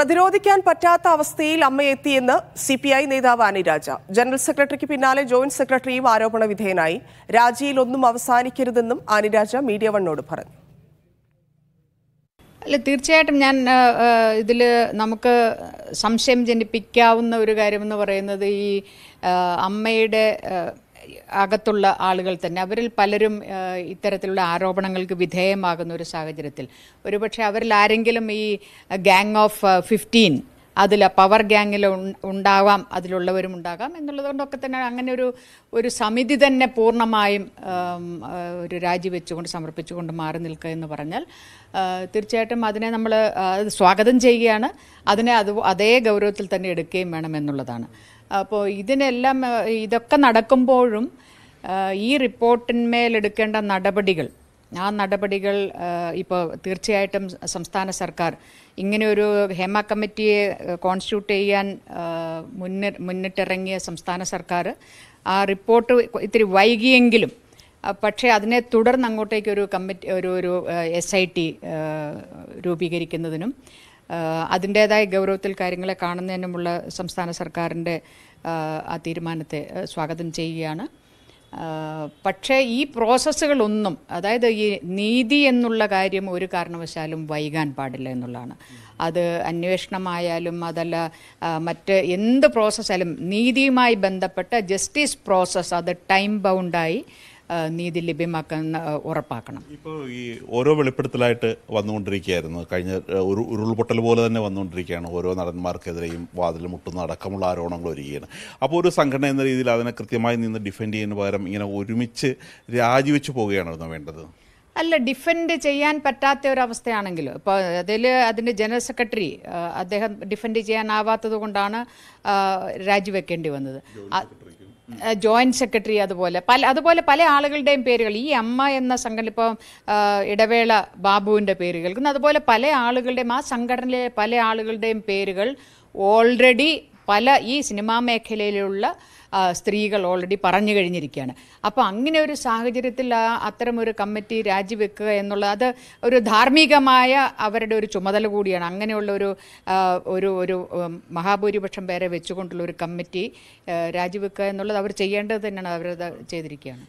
പ്രതിരോധിക്കാൻ പറ്റാത്ത അവസ്ഥയിൽ അമ്മ എത്തിയെന്ന് സി പി ഐ നേതാവ് അനിരാജ ജനറൽ സെക്രട്ടറിക്ക് പിന്നാലെ ജോയിന്റ് സെക്രട്ടറിയും ആരോപണ വിധേയനായി രാജിയിൽ ഒന്നും അവസാനിക്കരുതെന്നും അനിരാജ മീഡിയ വണ്ണോട് പറഞ്ഞു അല്ല തീർച്ചയായിട്ടും ഞാൻ ഇതിൽ നമുക്ക് സംശയം ജനിപ്പിക്കാവുന്ന ഒരു കാര്യമെന്ന് പറയുന്നത് ഈ അമ്മയുടെ അകത്തുള്ള ആളുകൾ തന്നെ അവരിൽ പലരും ഇത്തരത്തിലുള്ള ആരോപണങ്ങൾക്ക് വിധേയമാകുന്ന ഒരു സാഹചര്യത്തിൽ ഒരുപക്ഷെ അവരിൽ ആരെങ്കിലും ഈ ഗാങ് ഓഫ് ഫിഫ്റ്റീൻ അതിൽ പവർ ഗ്യാങ്ങിൽ ഉണ്ടാവാം അതിലുള്ളവരും ഉണ്ടാകാം എന്നുള്ളതുകൊണ്ടൊക്കെ തന്നെ അങ്ങനെ ഒരു ഒരു സമിതി തന്നെ പൂർണ്ണമായും ഒരു രാജിവെച്ചുകൊണ്ട് സമർപ്പിച്ചുകൊണ്ട് മാറി നിൽക്കുക എന്ന് പറഞ്ഞാൽ തീർച്ചയായിട്ടും അതിനെ നമ്മൾ സ്വാഗതം ചെയ്യുകയാണ് അതിനെ അത് അതേ ഗൗരവത്തിൽ തന്നെ എടുക്കുകയും വേണം എന്നുള്ളതാണ് അപ്പോൾ ഇതിനെല്ലാം ഇതൊക്കെ നടക്കുമ്പോഴും ഈ റിപ്പോർട്ടിന്മേലെടുക്കേണ്ട നടപടികൾ ആ നടപടികൾ ഇപ്പോൾ തീർച്ചയായിട്ടും സംസ്ഥാന സർക്കാർ ഇങ്ങനെയൊരു ഹേമ കമ്മിറ്റിയെ കോൺസ്റ്റിറ്റ്യൂട്ട് ചെയ്യാൻ മുന്നിൽ മുന്നിട്ടിറങ്ങിയ സംസ്ഥാന സർക്കാർ ആ റിപ്പോർട്ട് ഇത്തിരി വൈകിയെങ്കിലും പക്ഷേ അതിനെ തുടർന്ന് അങ്ങോട്ടേക്ക് ഒരു കമ്മിറ്റി ഒരു ഒരു എസ് ഐ ടി രൂപീകരിക്കുന്നതിനും അതിൻ്റേതായ ഗൗരവത്തിൽ കാര്യങ്ങളെ കാണുന്നതിനുമുള്ള സംസ്ഥാന സർക്കാരിൻ്റെ ആ തീരുമാനത്തെ സ്വാഗതം ചെയ്യുകയാണ് പക്ഷേ ഈ പ്രോസസ്സുകളൊന്നും അതായത് ഈ നീതി എന്നുള്ള കാര്യം ഒരു കാരണവശാലും വൈകാൻ പാടില്ല എന്നുള്ളതാണ് അത് അന്വേഷണമായാലും അതല്ല മറ്റ് എന്ത് പ്രോസസ്സായാലും നീതിയുമായി ബന്ധപ്പെട്ട ജസ്റ്റിസ് പ്രോസസ്സ് അത് ടൈം ബൗണ്ടായി നീതി ലഭ്യമാക്കാൻ ഉറപ്പാക്കണം ഇപ്പോൾ ഈ ഓരോ വെളിപ്പെടുത്തലായിട്ട് വന്നുകൊണ്ടിരിക്കുകയായിരുന്നു കഴിഞ്ഞ ഒരു ഉരുൾപൊട്ടൽ പോലെ തന്നെ വന്നുകൊണ്ടിരിക്കുകയാണ് ഓരോ നടന്മാർക്കെതിരെയും വാതിൽ മുട്ടുന്ന അടക്കമുള്ള ആരോപണങ്ങൾ വരികയാണ് അപ്പോൾ ഒരു സംഘടന എന്ന രീതിയിൽ അതിനെ കൃത്യമായി നിന്ന് ഡിഫെൻഡ് ചെയ്യുന്ന പകരം ഇങ്ങനെ ഒരുമിച്ച് രാജിവെച്ച് പോവുകയാണോ വേണ്ടത് അല്ല ഡിഫെൻഡ് ചെയ്യാൻ പറ്റാത്ത ഒരവസ്ഥയാണെങ്കിലും ഇപ്പോൾ അതിൽ അതിൻ്റെ ജനറൽ സെക്രട്ടറി അദ്ദേഹം ഡിഫെൻഡ് ചെയ്യാനാവാത്തത് കൊണ്ടാണ് രാജിവെക്കേണ്ടി വന്നത് ജോയിന്റ് സെക്രട്ടറി അതുപോലെ പല അതുപോലെ പല ആളുകളുടെയും പേരുകൾ ഈ അമ്മ എന്ന സംഘടന ഇപ്പം ഇടവേള ബാബുവിൻ്റെ പേര് കേൾക്കുന്നു അതുപോലെ പല ആളുകളുടെയും ആ സംഘടനയിലെ പല ആളുകളുടെയും പേരുകൾ ഓൾറെഡി പല ഈ സിനിമാ മേഖലയിലുള്ള സ്ത്രീകൾ ഓൾറെഡി പറഞ്ഞു കഴിഞ്ഞിരിക്കുകയാണ് അപ്പോൾ അങ്ങനെ ഒരു സാഹചര്യത്തിൽ ആ അത്തരമൊരു കമ്മിറ്റി രാജിവെക്കുക എന്നുള്ളത് അത് ഒരു ധാർമ്മികമായ അവരുടെ ഒരു ചുമതല കൂടിയാണ് അങ്ങനെയുള്ള ഒരു ഒരു ഒരു മഹാഭൂരിപക്ഷം പേരെ വെച്ചുകൊണ്ടുള്ള ഒരു കമ്മിറ്റി രാജിവെക്കുക എന്നുള്ളത് അവർ ചെയ്യേണ്ടത് തന്നെയാണ് അവർ ചെയ്തിരിക്കുകയാണ്